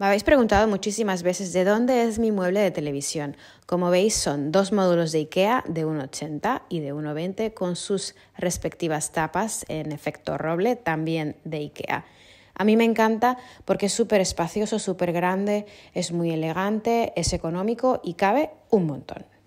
Me habéis preguntado muchísimas veces de dónde es mi mueble de televisión. Como veis son dos módulos de IKEA de 1,80 y de 1,20 con sus respectivas tapas en efecto roble también de IKEA. A mí me encanta porque es súper espacioso, súper grande, es muy elegante, es económico y cabe un montón.